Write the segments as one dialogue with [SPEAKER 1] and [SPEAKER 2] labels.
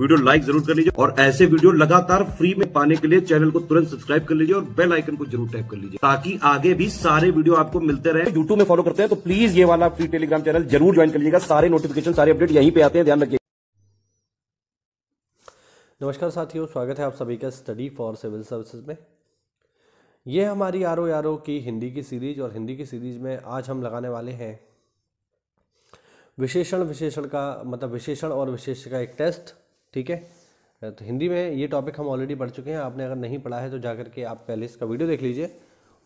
[SPEAKER 1] video like जरूर कर लीजिए और ऐसे वीडियो लगातार फ्री में पाने के लिए चैनल को तुरंत सब्सक्राइब कर लीजिए और बेल आइकन को जरूर टैप कर लीजिए ताकि आगे भी सारे वीडियो आपको मिलते रहे यूट्यूब में फॉलो करते हैं तो प्लीज ये वाला फ्री टेलीग्राम चैनल जरूर ज्वाइन कर लीजिएगा सारे नोटिफिकेशन सारे अपडेट यहीं पे आते हैं ध्यान रखिए नमस्कार साथियों स्वागत है आप सभी का स्टडी फॉर सिविल सर्विसेज में ये हमारी आर ओ आर ओ की हिंदी की सीरीज और हिंदी की सीरीज में आज हम लगाने वाले हैं विशेषण विशेषण का मतलब विशेषण और विशेष का एक टेस्ट ठीक है तो हिंदी में ये टॉपिक हम ऑलरेडी पढ़ चुके हैं आपने अगर नहीं पढ़ा है तो जा के आप पहले इसका वीडियो देख लीजिए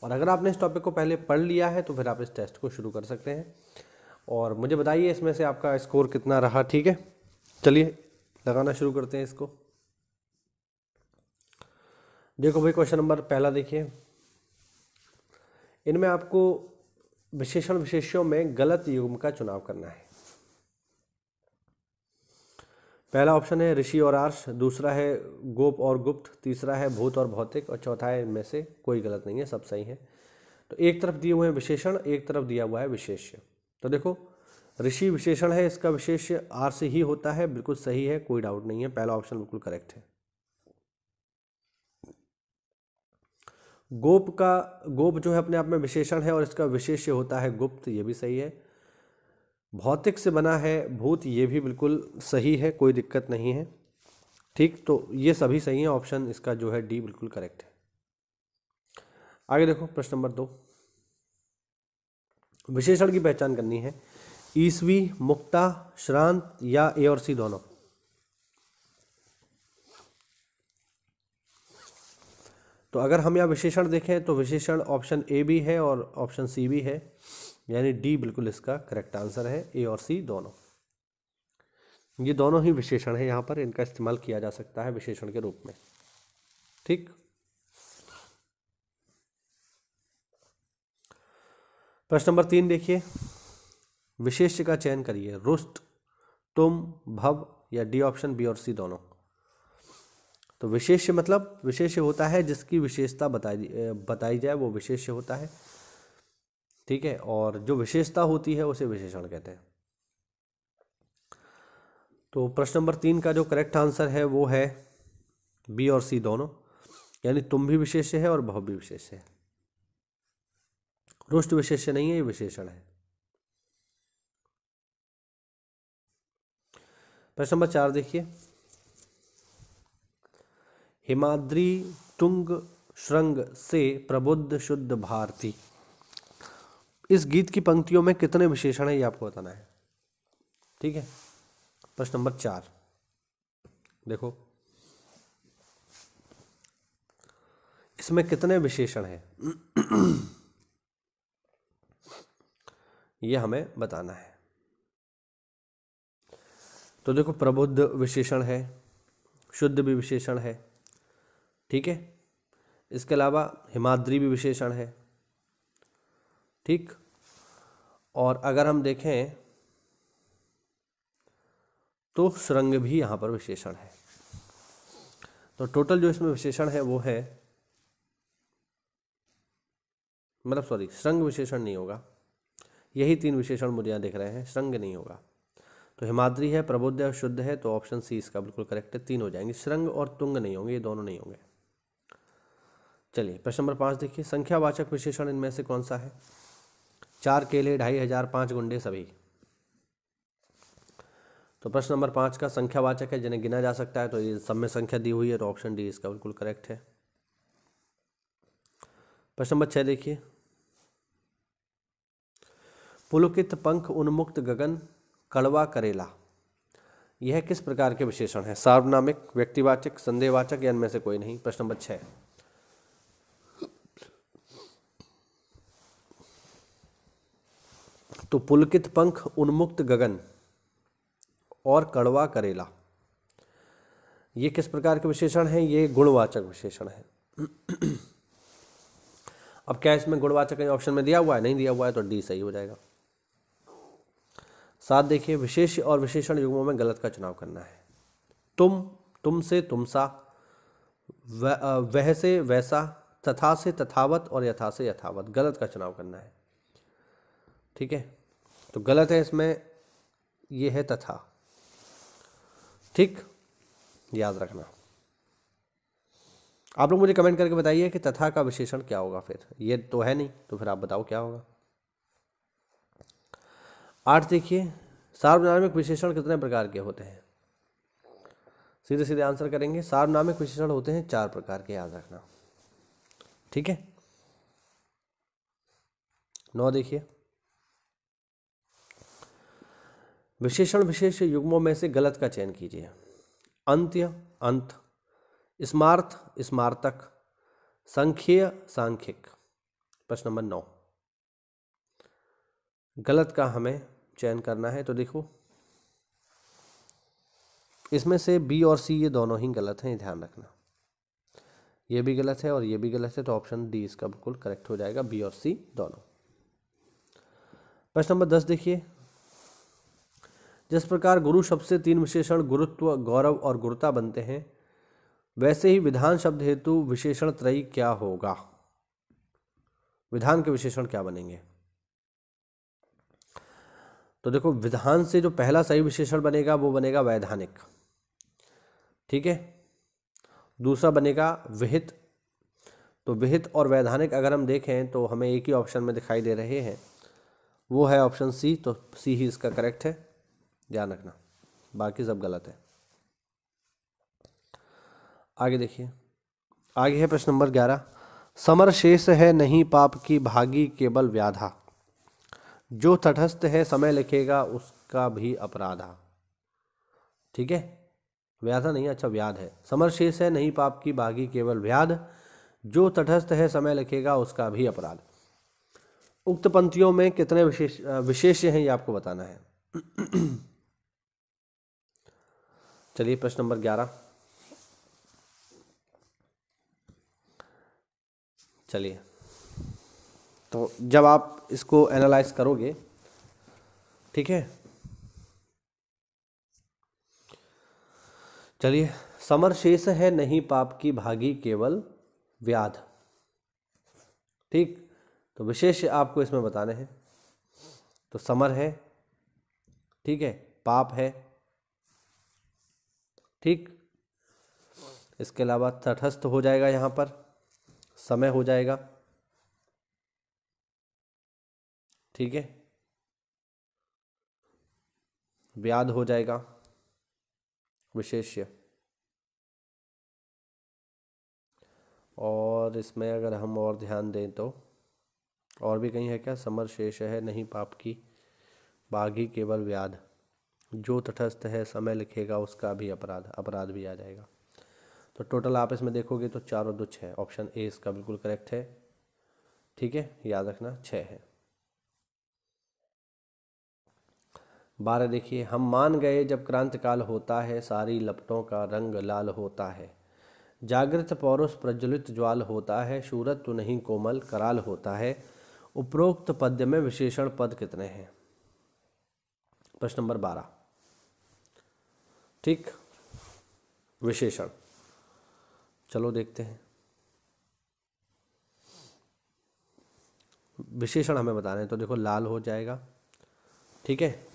[SPEAKER 1] और अगर आपने इस टॉपिक को पहले पढ़ लिया है तो फिर आप इस टेस्ट को शुरू कर सकते हैं और मुझे बताइए इसमें से आपका स्कोर कितना रहा ठीक है चलिए लगाना शुरू करते हैं इसको देखो भाई क्वेश्चन नंबर पहला देखिए इनमें आपको विशेषण विशेष्यों में गलत युग्म का चुनाव करना है पहला ऑप्शन है ऋषि और आर्ष दूसरा है गोप और गुप्त तीसरा है भूत और भौतिक और चौथा है इनमें से कोई गलत नहीं है सब सही है तो एक तरफ दिए हुए हैं विशेषण एक तरफ दिया हुआ है विशेष्य तो देखो ऋषि विशेषण है इसका विशेष्य आर्ष ही होता है बिल्कुल सही है कोई डाउट नहीं है पहला ऑप्शन बिल्कुल करेक्ट है गोप का गोप जो है अपने आप में विशेषण है और इसका विशेष्य होता है गुप्त ये भी सही है भौतिक से बना है भूत ये भी बिल्कुल सही है कोई दिक्कत नहीं है ठीक तो ये सभी सही है ऑप्शन इसका जो है डी बिल्कुल करेक्ट है आगे देखो प्रश्न नंबर दो विशेषण की पहचान करनी है ईसवी मुक्ता श्रांत या ए और सी दोनों तो अगर हम यहाँ विशेषण देखें तो विशेषण ऑप्शन ए भी है और ऑप्शन सी भी है यानी डी बिल्कुल इसका करेक्ट आंसर है ए और सी दोनों ये दोनों ही विशेषण है यहाँ पर इनका इस्तेमाल किया जा सकता है विशेषण के रूप में ठीक प्रश्न नंबर तीन देखिए विशेष का चयन करिए रुष्ट तुम भव या डी ऑप्शन बी और सी दोनों तो विशेष मतलब विशेष होता है जिसकी विशेषता बताई बताई जाए वो विशेष होता है ठीक है और जो विशेषता होती है उसे विशेषण कहते हैं तो प्रश्न नंबर तीन का जो करेक्ट आंसर है वो है बी और सी दोनों यानी तुम भी विशेष्य है और बहु भी विशेष्य है रुष्ट विशेष्य नहीं है ये विशेषण है प्रश्न नंबर चार देखिए हिमाद्री तुंग श्रृंग से प्रबुद्ध शुद्ध भारती इस गीत की पंक्तियों में कितने विशेषण है ये आपको बताना है ठीक है प्रश्न नंबर चार देखो इसमें कितने विशेषण है ये हमें बताना है तो देखो प्रबुद्ध विशेषण है शुद्ध भी विशेषण है ठीक है इसके अलावा हिमाद्री भी विशेषण है ठीक और अगर हम देखें तो श्रृंग भी यहाँ पर विशेषण है तो टोटल जो इसमें विशेषण है वो है मतलब सॉरी श्रृंग विशेषण नहीं होगा यही तीन विशेषण मुझे यहाँ देख रहे हैं श्रृंग नहीं होगा तो हिमाद्री है प्रबुद्ध है शुद्ध है तो ऑप्शन सी इसका बिल्कुल करेक्ट है तीन हो जाएंगे श्रृंग और तुंग नहीं होंगे ये दोनों नहीं होंगे चलिए प्रश्न नंबर पाँच देखिए संख्यावाचक विशेषण इनमें से कौन सा है चार केले ढाई हजार पांच गुंडे सभी तो प्रश्न नंबर पांच का संख्यावाचक है जिन्हें गिना जा सकता है तो ये सब में संख्या दी हुई है तो ऑप्शन डी इसका बिल्कुल करेक्ट है प्रश्न नंबर छह देखिए पुलकित पंख उन्मुक्त गगन कड़वा करेला यह किस प्रकार के विशेषण है सार्वनामिक व्यक्तिवाचक संदेहवाचक या इनमें से कोई नहीं प्रश्न नंबर छह तो पुलकित पंख उन्मुक्त गगन और कड़वा करेला ये किस प्रकार के विशेषण हैं ये गुणवाचक विशेषण है अब क्या इसमें गुणवाचक ऑप्शन में दिया हुआ है नहीं दिया हुआ है तो डी सही हो जाएगा साथ देखिए विशेष और विशेषण युग्मों में गलत का चुनाव करना है तुम तुमसे तुमसा वह से वैसा तथा से तथावत और यथा से यथावत गलत का चुनाव करना है ठीक है तो गलत है इसमें ये है तथा ठीक याद रखना आप लोग मुझे कमेंट करके बताइए कि तथा का विशेषण क्या होगा फिर ये तो है नहीं तो फिर आप बताओ क्या होगा आठ देखिए सार्वनामिक विशेषण कितने प्रकार के होते हैं सीधे सीधे आंसर करेंगे सार्वनामिक विशेषण होते हैं चार प्रकार के याद रखना ठीक है नौ देखिए विशेषण विशेष युग्मों में से गलत का चयन कीजिए अंत्य अंत स्मार्थ स्मार्तक संख्य सांख्यिक प्रश्न नंबर नौ गलत का हमें चयन करना है तो देखो इसमें से बी और सी ये दोनों ही गलत हैं ध्यान रखना ये भी गलत है और ये भी गलत है तो ऑप्शन डी इसका बिल्कुल करेक्ट हो जाएगा बी और सी दोनों प्रश्न नंबर दस देखिए जिस प्रकार गुरु शब्द से तीन विशेषण गुरुत्व गौरव और गुरुता बनते हैं वैसे ही विधान शब्द हेतु विशेषण त्रयी क्या होगा विधान के विशेषण क्या बनेंगे तो देखो विधान से जो पहला सही विशेषण बनेगा वो बनेगा वैधानिक ठीक है दूसरा बनेगा विहित तो विहित और वैधानिक अगर हम देखें तो हमें एक ही ऑप्शन में दिखाई दे रहे हैं वो है ऑप्शन सी तो सी ही इसका करेक्ट है ध्यान रखना बाकी सब गलत है आगे देखिए आगे है प्रश्न नंबर ग्यारह समर शेष है नहीं पाप की भागी केवल व्याधा जो तटस्थ है समय लिखेगा उसका भी अपराधा ठीक है व्याधा नहीं अच्छा व्याध है समर शेष है नहीं पाप की भागी केवल व्याध जो तटस्थ है समय लिखेगा उसका भी अपराध उक्त पंक्तियों में कितने विशेष विशेष हैं ये आपको बताना है चलिए प्रश्न नंबर ग्यारह चलिए तो जब आप इसको एनालाइज करोगे ठीक है चलिए समर शेष है नहीं पाप की भागी केवल व्याध ठीक तो विशेष आपको इसमें बताने हैं तो समर है ठीक है पाप है ठीक इसके अलावा तटस्थ हो जाएगा यहाँ पर समय हो जाएगा ठीक है व्याध हो जाएगा विशेष्य और इसमें अगर हम और ध्यान दें तो और भी कहीं है क्या समर शेष है नहीं पाप की बाघी केवल व्याध जो तटस्थ है समय लिखेगा उसका भी अपराध अपराध भी आ जाएगा तो टोटल आप इसमें देखोगे तो चारों दो छः ऑप्शन ए इसका बिल्कुल करेक्ट है ठीक है याद रखना छः है बारह देखिए हम मान गए जब क्रांतिकाल होता है सारी लपटों का रंग लाल होता है जागृत पौरुष प्रज्वलित ज्वाल होता है सूरत तो नहीं कोमल कराल होता है उपरोक्त पद्य में विशेषण पद कितने हैं प्रश्न नंबर बारह ठीक विशेषण चलो देखते हैं विशेषण हमें बता रहे हैं तो देखो लाल हो जाएगा ठीक है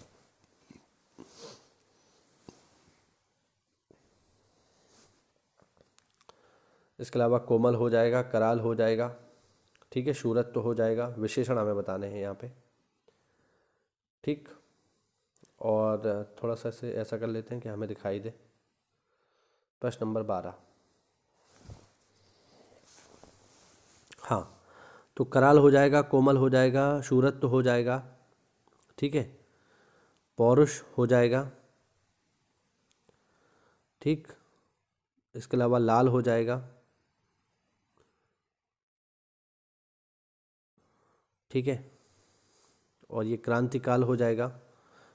[SPEAKER 1] इसके अलावा कोमल हो जाएगा कराल हो जाएगा ठीक है सूरत तो हो जाएगा विशेषण हमें बताने हैं यहाँ पे ठीक और थोड़ा सा इसे ऐसा कर लेते हैं कि हमें दिखाई दे प्रश्न नंबर बारह हाँ तो कराल हो जाएगा कोमल हो जाएगा सूरत तो हो जाएगा ठीक है पौरुष हो जाएगा ठीक इसके अलावा लाल हो जाएगा ठीक है और ये क्रांतिकाल हो जाएगा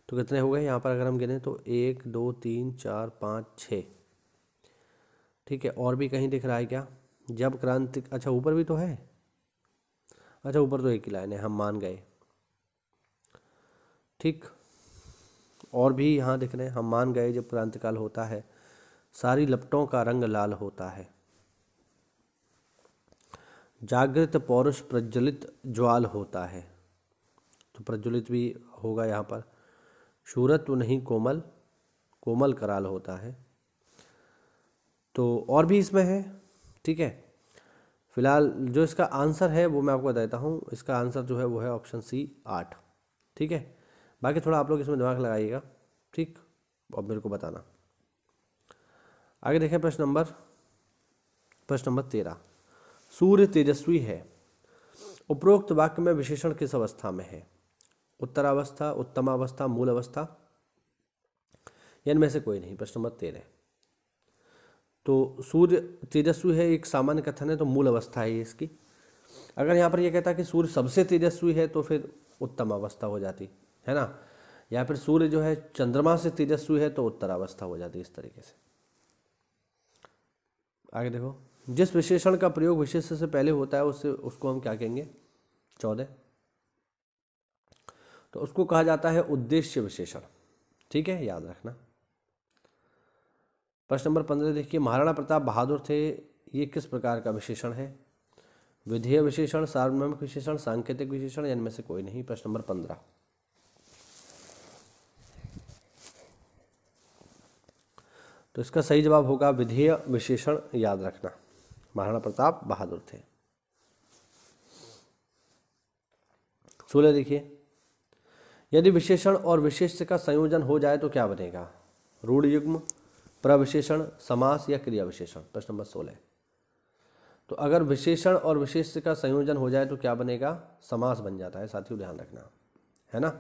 [SPEAKER 1] तो कितने हो गए यहाँ पर अगर हम गिने तो एक दो तीन चार पाँच छः ठीक है और भी कहीं दिख रहा है क्या जब क्रांति अच्छा ऊपर भी तो है अच्छा ऊपर तो एक ही लाइन है हम मान गए ठीक और भी यहाँ दिख रहे हैं हम मान गए जब क्रांतिकाल होता है सारी लपटों का रंग लाल होता है जागृत पौरुष प्रज्वलित ज्वाल होता है तो प्रज्वलित भी होगा यहाँ पर शूरत तो नहीं कोमल कोमल कराल होता है तो और भी इसमें है ठीक है फिलहाल जो इसका आंसर है वो मैं आपको बता देता हूँ इसका आंसर जो है वो है ऑप्शन सी आठ ठीक है बाकी थोड़ा आप लोग इसमें दिमाग लगाइएगा ठीक और मेरे को बताना आगे देखें प्रश्न नंबर प्रश्न नंबर तेरह सूर्य तेजस्वी है उपरोक्त वाक्य में विशेषण किस अवस्था में है उत्तरावस्था उत्तमावस्था मूल अवस्था इनमें से कोई नहीं प्रश्न नंबर तेरह तो सूर्य तेजस्वी है एक सामान्य कथन है तो मूल अवस्था है इसकी अगर यहाँ पर यह कहता कि सूर्य सबसे तेजस्वी है तो फिर उत्तम अवस्था हो जाती है ना या फिर सूर्य जो है चंद्रमा से तेजस्वी है तो उत्तरावस्था हो जाती इस तरीके से आगे देखो जिस विशेषण का प्रयोग विशेष से पहले होता है उससे उसको हम क्या कहेंगे चौदह तो उसको कहा जाता है उद्देश्य विशेषण ठीक है याद रखना प्रश्न नंबर पंद्रह देखिए महाराणा प्रताप बहादुर थे ये किस प्रकार का विशेषण है विधेय विशेषण सार्वभौमिक विशेषण सांकेतिक विशेषण इनमें से कोई नहीं प्रश्न नंबर पंद्रह तो इसका सही जवाब होगा विधेय विशेषण याद रखना महाराणा प्रताप बहादुर थे सोलह देखिए यदि विशेषण और विशेष्य का संयोजन हो जाए तो क्या बनेगा रूढ़ युग्म प्रविशेषण समास या क्रिया विशेषण प्रश्न नंबर सोलह तो अगर विशेषण और विशेष्य का संयोजन हो जाए तो क्या बनेगा समास बन जाता है साथियों ध्यान रखना है ना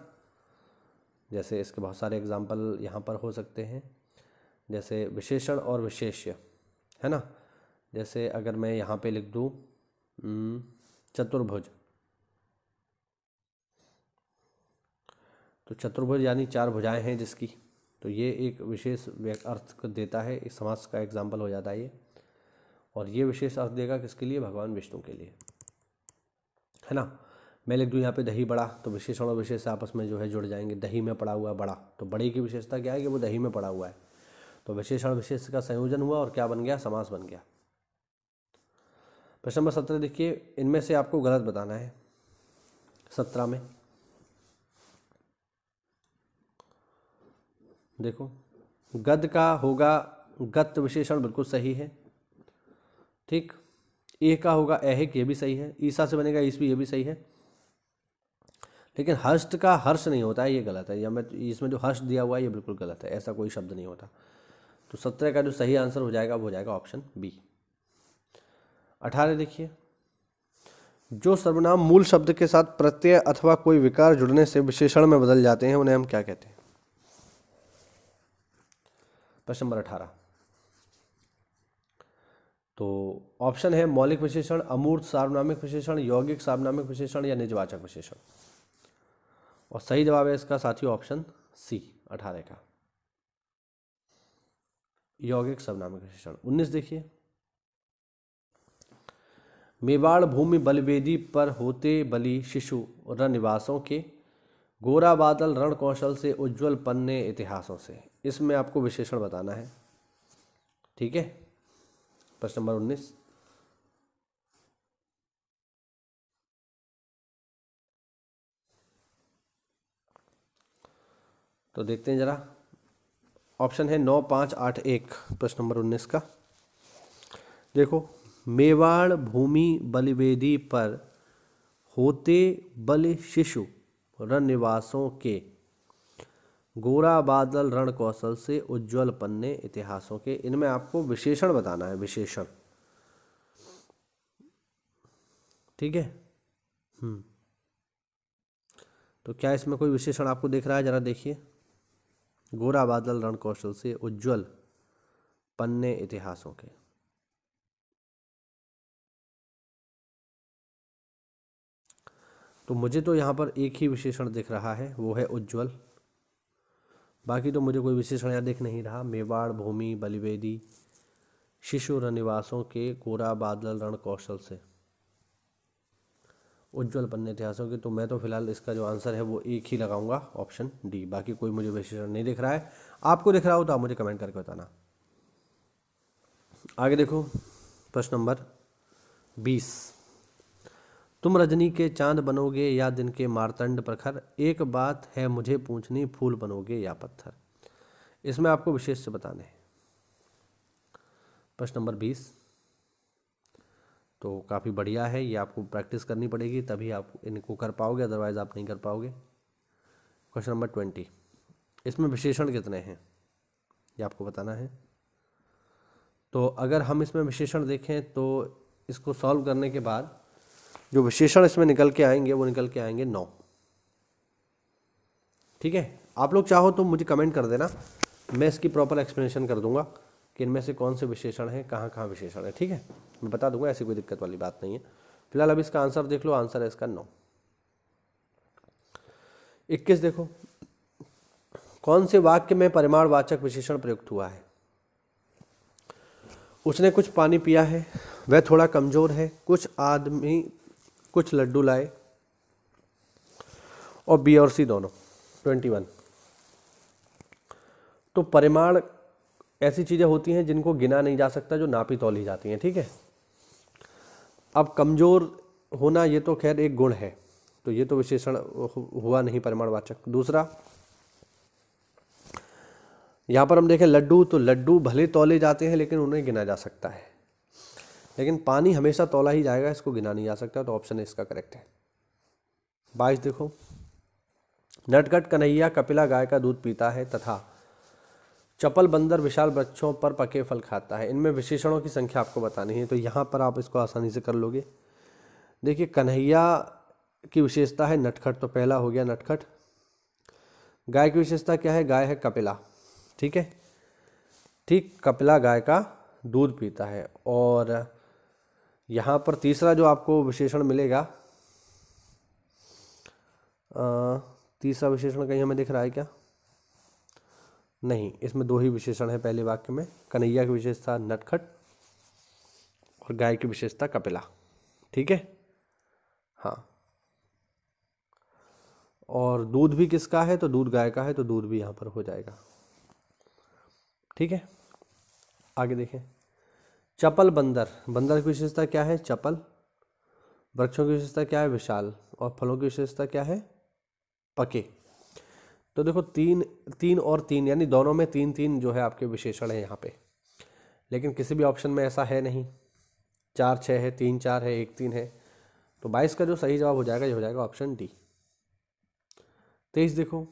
[SPEAKER 1] जैसे इसके बहुत सारे एग्जाम्पल यहाँ पर हो सकते हैं जैसे विशेषण और विशेष्य है ना जैसे अगर मैं यहाँ पे लिख दूँ चतुर्भुज तो चतुर्भुज यानी चार भुजाएं हैं जिसकी तो ये एक विशेष अर्थ देता है इस समास का एग्जाम्पल हो जाता है ये और ये विशेष अर्थ देगा किसके लिए भगवान विष्णु के लिए है ना मैं लिख दूँ यहाँ पे दही बड़ा तो विशेषण और विशेष आपस में जो है जुड़ जाएंगे दही में पड़ा हुआ बड़ा तो बड़े की विशेषता क्या है कि वो दही में पड़ा हुआ है तो विशेषण विशेष का संयोजन हुआ और क्या बन गया समास बन गया प्रश्न नंबर सत्रह देखिए इनमें से आपको गलत बताना है सत्रह में देखो गद का होगा गत विशेषण बिल्कुल सही है ठीक एह का होगा एहिक ये भी सही है ईसा से बनेगा ईस्वी ये भी सही है लेकिन हर्ष्ट का हर्ष नहीं होता है ये गलत है या मैं इसमें जो हर्ष दिया हुआ है ये बिल्कुल गलत है ऐसा कोई शब्द नहीं होता तो सत्रह का जो सही आंसर हो जाएगा वो हो जाएगा ऑप्शन बी अठारह देखिए जो सर्वनाम मूल शब्द के साथ प्रत्यय अथवा कोई विकार जुड़ने से विशेषण में बदल जाते हैं उन्हें हम क्या कहते हैं प्रश्न नंबर अठारह तो ऑप्शन है मौलिक विशेषण अमूर्त सार्वनामिक विशेषण यौगिक सार्वनामिक विशेषण या निजवाचक विशेषण और सही जवाब है इसका साथियों ऑप्शन सी अठारह का यौगिक सर्वनामिक विशेषण उन्नीस देखिए मेवाड़ भूमि बलवेदी पर होते बलि शिशु रनिवासों के गोरा बादल रण कौशल से उज्जवल पन्ने इतिहासों से इसमें आपको विशेषण बताना है ठीक है प्रश्न नंबर उन्नीस तो देखते हैं जरा ऑप्शन है नौ पाँच आठ एक प्रश्न नंबर उन्नीस का देखो मेवाड़ भूमि बलिवेदी पर होते बल शिशु रण निवासों के गोरा बादल रण कौशल से उज्जवल पन्ने इतिहासों के इनमें आपको विशेषण बताना है विशेषण ठीक है हम्म तो क्या इसमें कोई विशेषण आपको दिख रहा है जरा देखिए गोरा बादल रण कौशल से उज्जवल पन्ने इतिहासों के तो मुझे तो यहाँ पर एक ही विशेषण दिख रहा है वो है उज्जवल बाकी तो मुझे कोई विशेषण यहाँ दिख नहीं रहा मेवाड़ भूमि बलिवेदी शिशु रनिवासों के कोरा बादल रण कौशल से उज्जवल पन्ने इतिहासों के तो मैं तो फिलहाल इसका जो आंसर है वो एक ही लगाऊंगा ऑप्शन डी बाकी कोई मुझे विशेषण नहीं दिख रहा है आपको दिख रहा हो तो आप मुझे कमेंट करके बताना आगे देखो प्रश्न नंबर बीस तुम रजनी के चांद बनोगे या दिन के मारतंड प्रखर एक बात है मुझे पूछनी फूल बनोगे या पत्थर इसमें आपको विशेष से बताने हैं प्रश्न नंबर बीस तो काफ़ी बढ़िया है ये आपको प्रैक्टिस करनी पड़ेगी तभी आप इनको कर पाओगे अदरवाइज़ आप नहीं कर पाओगे क्वेश्चन नंबर ट्वेंटी इसमें विशेषण कितने हैं ये आपको बताना है तो अगर हम इसमें विशेषण देखें तो इसको सॉल्व करने के बाद जो विशेषण इसमें निकल के आएंगे वो निकल के आएंगे नौ ठीक है आप लोग चाहो तो मुझे कमेंट कर देना मैं इसकी प्रॉपर एक्सप्लेनेशन कर दूंगा कि इनमें से कौन से विशेषण है कहाँ कहाँ विशेषण है ठीक है मैं बता दूंगा ऐसी कोई दिक्कत वाली बात नहीं है फिलहाल अब इसका आंसर देख लो आंसर है इसका नौ इक्कीस देखो कौन से वाक्य में परिमाण वाचक विशेषण प्रयुक्त हुआ है उसने कुछ पानी पिया है वह थोड़ा कमज़ोर है कुछ आदमी कुछ लड्डू लाए और बी और सी दोनों ट्वेंटी वन तो परिमाण ऐसी चीज़ें होती हैं जिनको गिना नहीं जा सकता जो नापी तौली जाती हैं ठीक है अब कमज़ोर होना ये तो खैर एक गुण है तो ये तो विशेषण हुआ नहीं परिमाणवाचक दूसरा यहाँ पर हम देखें लड्डू तो लड्डू भले तौले जाते हैं लेकिन उन्हें गिना जा सकता है लेकिन पानी हमेशा तोला ही जाएगा इसको गिना नहीं जा सकता तो ऑप्शन इसका करेक्ट है बाईस देखो नटखट कन्हैया कपिला गाय का दूध पीता है तथा चपल बंदर विशाल वृक्षों पर पके फल खाता है इनमें विशेषणों की संख्या आपको बतानी है तो यहाँ पर आप इसको आसानी से कर लोगे देखिए कन्हैया की विशेषता है नटखट तो पहला हो गया नटखट गाय की विशेषता क्या है गाय है कपिला ठीक है ठीक कपिला गाय का दूध पीता है और यहाँ पर तीसरा जो आपको विशेषण मिलेगा तीसरा विशेषण कहीं हमें दिख रहा है क्या नहीं इसमें दो ही विशेषण है पहले वाक्य में कन्हैया की विशेषता नटखट और गाय की विशेषता कपिला ठीक है हाँ और दूध भी किसका है तो दूध गाय का है तो दूध भी यहाँ पर हो जाएगा ठीक है आगे देखें चपल बंदर बंदर की विशेषता क्या है चपल वृक्षों की विशेषता क्या है विशाल और फलों की विशेषता क्या है पके तो देखो तीन तीन और तीन यानी दोनों में तीन तीन जो है आपके विशेषण है यहाँ पे लेकिन किसी भी ऑप्शन में ऐसा है नहीं चार छः है तीन चार है एक तीन है तो बाईस का जो सही जवाब हो जाएगा ये हो जाएगा ऑप्शन डी तेईस देखो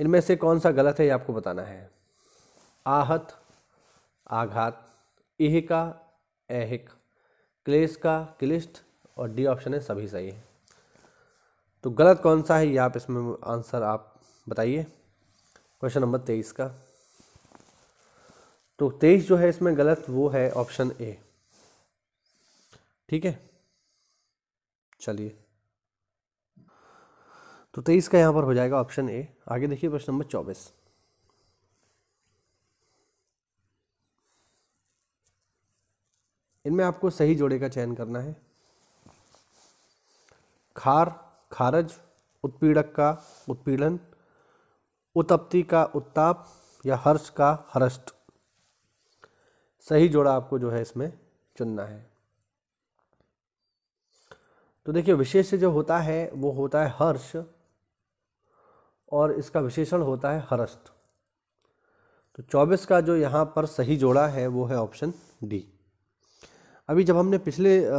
[SPEAKER 1] इनमें से कौन सा गलत है ये आपको बताना है आहत आघात एह का एहिक क्लेश का क्लिष्ट और डी ऑप्शन है सभी सही है तो गलत कौन सा है ये आप इसमें आंसर आप बताइए क्वेश्चन नंबर तेईस का तो तेईस जो है इसमें गलत वो है ऑप्शन ए ठीक है चलिए तो तेईस का यहाँ पर हो जाएगा ऑप्शन ए आगे देखिए प्रश्न नंबर चौबीस इनमें आपको सही जोड़े का चयन करना है खार खारज उत्पीड़क का उत्पीड़न उत्तप्ति का उत्ताप या हर्ष का हर्ष्ट सही जोड़ा आपको जो है इसमें चुनना है तो देखिए विशेष जो होता है वो होता है हर्ष और इसका विशेषण होता है हरष्ट तो 24 का जो यहाँ पर सही जोड़ा है वो है ऑप्शन डी अभी जब हमने पिछले आ,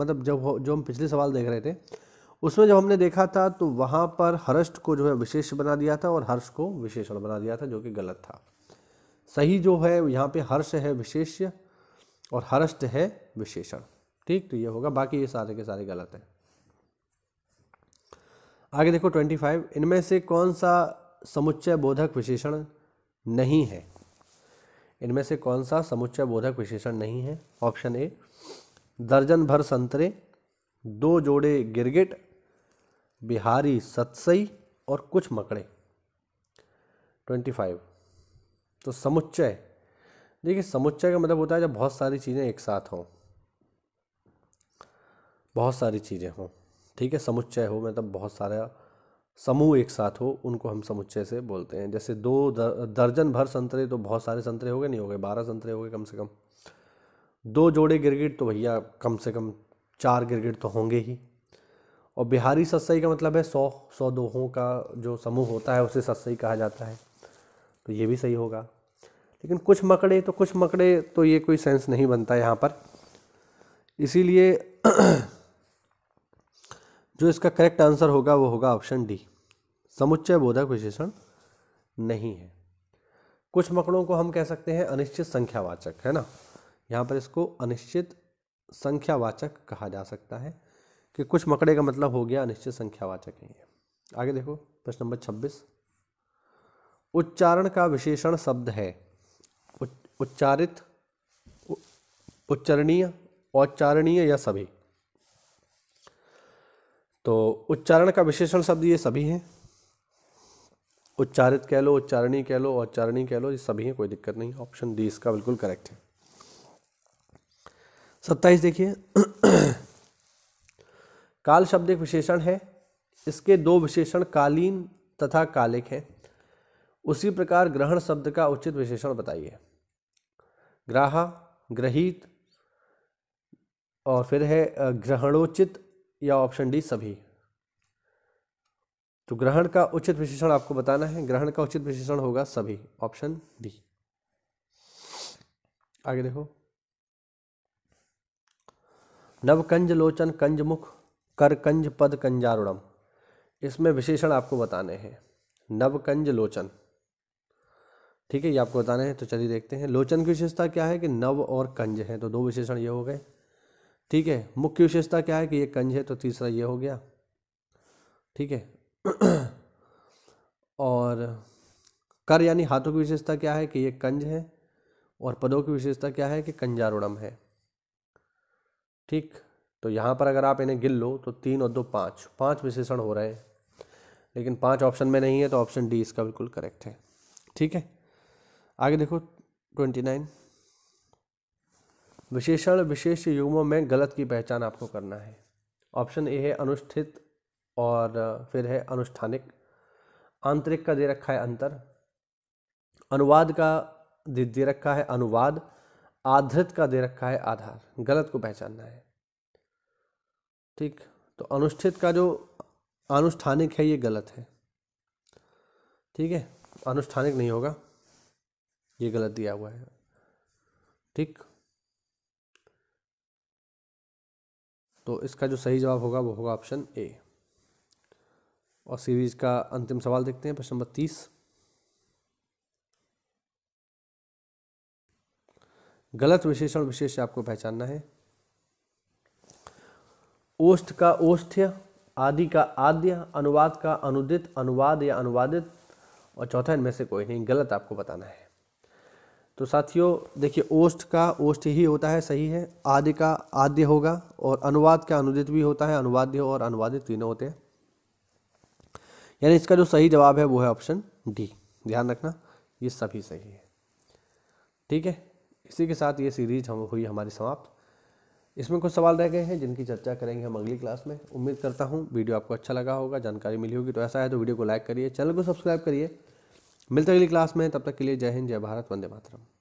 [SPEAKER 1] मतलब जब जो हम पिछले सवाल देख रहे थे उसमें जब हमने देखा था तो वहाँ पर हर्ष्ट को जो है विशेष बना दिया था और हर्ष को विशेषण बना दिया था जो कि गलत था सही जो है यहाँ पे हर्ष है विशेष्य और हर्ष्ट है विशेषण ठीक तो ये होगा बाकी ये सारे के सारे गलत हैं आगे देखो ट्वेंटी फाइव इनमें से कौन सा समुच्चय बोधक विशेषण नहीं है इनमें से कौन सा समुच्चय बोधक विशेषण नहीं है ऑप्शन ए दर्जन भर संतरे दो जोड़े गिरगिट बिहारी सतसई और कुछ मकड़े ट्वेंटी फाइव तो समुच्चय देखिए समुच्चय का मतलब होता है जब बहुत सारी चीज़ें एक साथ हों बहुत सारी चीज़ें हों ठीक है समुच्चय हो मतलब बहुत सारा समूह एक साथ हो उनको हम समुच्चय से बोलते हैं जैसे दो दर्जन भर संतरे तो बहुत सारे संतरे हो गए नहीं हो गए बारह संतरे हो गए कम से कम दो जोड़े गिरगिट तो भैया कम से कम चार गिरगिट तो होंगे ही और बिहारी सत्सई का मतलब है सौ सौ दोहों का जो समूह होता है उसे सत्सई कहा जाता है तो ये भी सही होगा लेकिन कुछ मकड़े तो कुछ मकड़े तो ये कोई सेंस नहीं बनता यहाँ पर इसीलिए जो इसका करेक्ट आंसर होगा वो होगा ऑप्शन डी समुच्चय बोधक विशेषण नहीं है कुछ मकड़ों को हम कह सकते हैं अनिश्चित संख्यावाचक है ना यहाँ पर इसको अनिश्चित संख्यावाचक कहा जा सकता है कि कुछ मकड़े का मतलब हो गया अनिश्चित संख्यावाचक है आगे देखो प्रश्न नंबर छब्बीस उच्चारण का विशेषण शब्द है उच्चारित उच्चरणीय औच्चारणीय या सभी तो उच्चारण का विशेषण शब्द ये सभी हैं उच्चारित कह लो उच्चारणी कह लो औच्चारणी कह लो ये सभी है कोई दिक्कत नहीं ऑप्शन डी इसका बिल्कुल करेक्ट है सत्ताईस देखिए काल शब्द एक विशेषण है इसके दो विशेषण कालीन तथा कालिक हैं उसी प्रकार ग्रहण शब्द का उचित विशेषण बताइए ग्राह ग्रहित और फिर है ग्रहणोचित या ऑप्शन डी सभी तो ग्रहण का उचित विशेषण आपको बताना है ग्रहण का उचित विशेषण होगा सभी ऑप्शन डी आगे देखो नवकंज लोचन कंजमुख कर कंज पद कंजारुणम इसमें विशेषण आपको बताने हैं नवकंज लोचन ठीक है ये आपको बताने हैं तो चलिए देखते हैं लोचन की विशेषता क्या है कि नव और कंज है तो दो विशेषण ये हो गए ठीक है मुख्य विशेषता क्या है कि ये कंज है तो तीसरा ये हो गया ठीक है और कर यानी हाथों की विशेषता क्या है कि ये कंज है और पदों की विशेषता क्या है कि कंजारुणम है ठीक तो यहाँ पर अगर आप इन्हें गिन लो तो तीन और दो पाँच पाँच विशेषण हो रहे हैं लेकिन पाँच ऑप्शन में नहीं है तो ऑप्शन डी इसका बिल्कुल करेक्ट है ठीक है आगे देखो ट्वेंटी नाइन विशेषण विशेष युग्मों में गलत की पहचान आपको करना है ऑप्शन ए है अनुष्ठित और फिर है अनुष्ठानिक आंतरिक का दे रखा है अंतर अनुवाद का दे, दे रखा है अनुवाद आधृत का दे रखा है आधार गलत को पहचानना है ठीक तो अनुष्ठित का जो अनुष्ठानिक है ये गलत है ठीक है अनुष्ठानिक नहीं होगा ये गलत दिया हुआ है ठीक तो इसका जो सही जवाब होगा वो होगा ऑप्शन ए और सीरीज का अंतिम सवाल देखते हैं प्रश्न नंबर तीस गलत विशेषण विशेष आपको पहचानना है ओष्ठ का ओष्ठ्य आदि का आद्य अनुवाद का अनुदित अनुवाद या अनुवादित और चौथा इनमें से कोई नहीं गलत आपको बताना है तो साथियों देखिए ओष्ठ का ओष्ठ ही होता है सही है आदि का आद्य होगा और अनुवाद का अनुदित भी होता है अनुवाद्य और अनुवादित तीनों होते हैं यानी इसका जो सही जवाब है वो है ऑप्शन डी ध्यान रखना ये सभी सही है ठीक है इसी के साथ ये सीरीज हम हुई हमारी समाप्त इसमें कुछ सवाल रह गए हैं जिनकी चर्चा करेंगे हम अगली क्लास में उम्मीद करता हूँ वीडियो आपको अच्छा लगा होगा जानकारी मिली होगी तो ऐसा है तो वीडियो को लाइक करिए चैनल को सब्सक्राइब करिए मिलते अगली क्लास में तब तक के लिए जय हिंद जय भारत वंदे मातरम